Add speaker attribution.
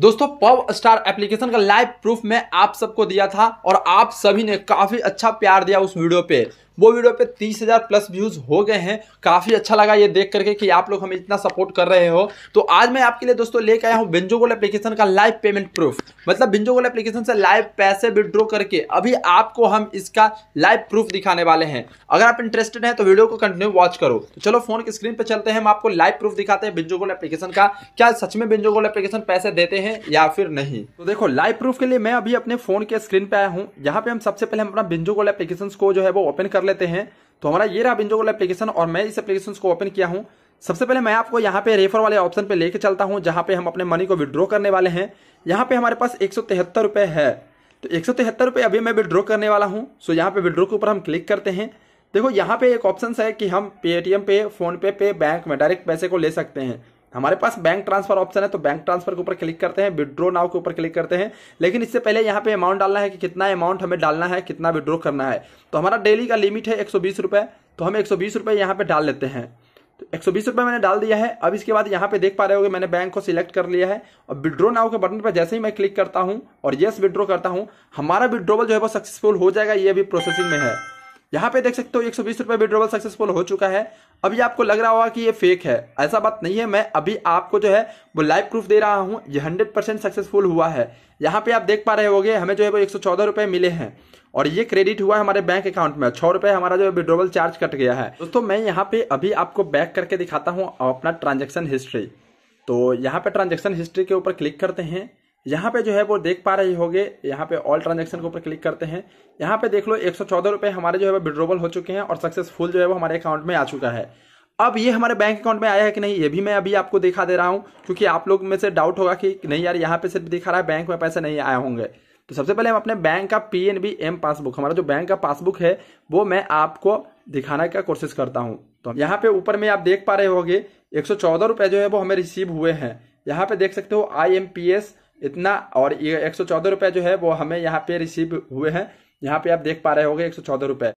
Speaker 1: दोस्तों pub star application का live proof में आप सबको दिया था और आप सभी ने काफी अच्छा प्यार दिया उस वीडियो पे वो वीडियो पे तीस हज़ार प्लस व्यूज़ हो गए हैं काफ़ी अच्छा लगा ये देख करके कि आप लोग हमें इतना सपोर्ट कर रहे हो तो आज मैं आपके लिए दोस्तों लेके आया हूँ बिंजोगोल एप्लीकेशन का लाइव पेमेंट प्रूफ मतलब बिंजोगोल एप्लीकेशन से लाइव पैसे विड्रॉ करके अभी आपको हम इसका लाइव प्रूफ दिखाने वाले हैं अगर आप इंटरेस्टेड है तो वीडियो को कंटिन्यू वॉच करो तो चलो फोन की स्क्रीन पर चलते हैं हम आपको लाइव प्रूफ दिखाते हैं बिंजोगोल एप्लीकेशन का क्या सच में बिंजोगोल एप्लीकेशन पैसे देते हैं या फिर नहीं तो देखो लाइव प्रूफ के लिए मैं अभी अपने फोन के स्क्रीन पे आया हूँ यहाँ पे हम सबसे पहले हम अपना बिंजोगोल एप्लीकेशन को जो है वो ओपन कर लेते हैं तो हमारा ये रहा बिंजो एप्लीकेशन और मैं इस एप्लीकेशन को ओपन किया हूँ सबसे पहले मैं आपको यहाँ पे रेफर वाले ऑप्शन पे लेके चलता हूँ जहाँ पे हम अपने मनी को विड्रॉ करने वाले हैं यहाँ पे हमारे पास एक रुपए है तो एक रुपए अभी मैं विड्रॉ करने वाला हूँ सो यहाँ पे विड्रॉ के ऊपर हम क्लिक करते हैं देखो यहाँ पे एक ऑप्शन है कि हम पेटीएम पे फोन पे पे बैंक में डायरेक्ट पैसे को ले सकते हैं हमारे पास बैंक ट्रांसफर ऑप्शन है तो बैंक ट्रांसफर के ऊपर क्लिक करते हैं विड्रो नाव के ऊपर क्लिक करते हैं लेकिन इससे पहले यहाँ पे अमाउंट डालना है कि कितना अमाउंट हमें डालना है कितना विड्रो करना है तो हमारा डेली का लिमिट है एक तो हम एक सौ यहाँ पे डाल लेते हैं तो एक सौ मैंने डाल दिया है अब इसके बाद यहाँ पे देख पा रहे हो मैंने बैंक को सिलेक्ट कर लिया है और विड्रो नाव के बटन पर जैसे ही मैं क्लिक करता हूँ और येस विड्रो करता हूँ हमारा विड्रोवल जो है वो सक्सेसफुल हो जाएगा ये अभी प्रोसेसिंग में है यहाँ पे देख सकते हो एक सौ बीस रुपये विड्रोवल सक्सेसफुल हो चुका है अभी आपको लग रहा होगा कि ये फेक है ऐसा बात नहीं है मैं अभी आपको जो है वो लाइव प्रूफ दे रहा हूँ ये हंड्रेड परसेंट सक्सेसफुल हुआ है यहाँ पे आप देख पा रहे होंगे हमें जो है वो एक सौ चौदह रुपये मिले हैं और ये क्रेडिट हुआ है हमारे बैंक अकाउंट में छः रुपये हमारा जो है विड्रोवल चार्ज कट गया है दोस्तों मैं यहाँ पे अभी आपको बैक करके दिखाता हूँ अपना ट्रांजेक्शन हिस्ट्री तो यहाँ पे ट्रांजेक्शन हिस्ट्री के ऊपर क्लिक करते हैं यहाँ पे जो है वो देख पा रहे होंगे यहाँ पे ऑल ट्रांजेक्शन के ऊपर क्लिक करते हैं यहाँ पे देख लो एक हमारे जो है विड्रोवल हो चुके हैं और सक्सेसफुल जो है वो हमारे अकाउंट में आ चुका है अब ये हमारे बैंक अकाउंट में आया है कि नहीं ये भी मैं अभी आपको दिखा दे रहा हूँ क्योंकि आप लोग में से डाउट होगा कि नहीं यार यहाँ पे सिर्फ दिखा रहा है बैंक में पैसे नहीं आए होंगे तो सबसे पहले हम अपने बैंक का P N B M passbook हमारा जो बैंक का पासबुक है वो मैं आपको दिखाने का कोशिश करता हूँ तो यहाँ पे ऊपर में आप देख पा रहे होगे एक सौ जो है वो हमें रिसीव हुए हैं यहाँ पे देख सकते हो आई एम पी एस इतना और ये एक सौ चौदह रुपये जो है वो हमें यहाँ पे रिसीव हुए हैं यहाँ पे आप देख पा रहे होंगे एक सौ चौदह रुपये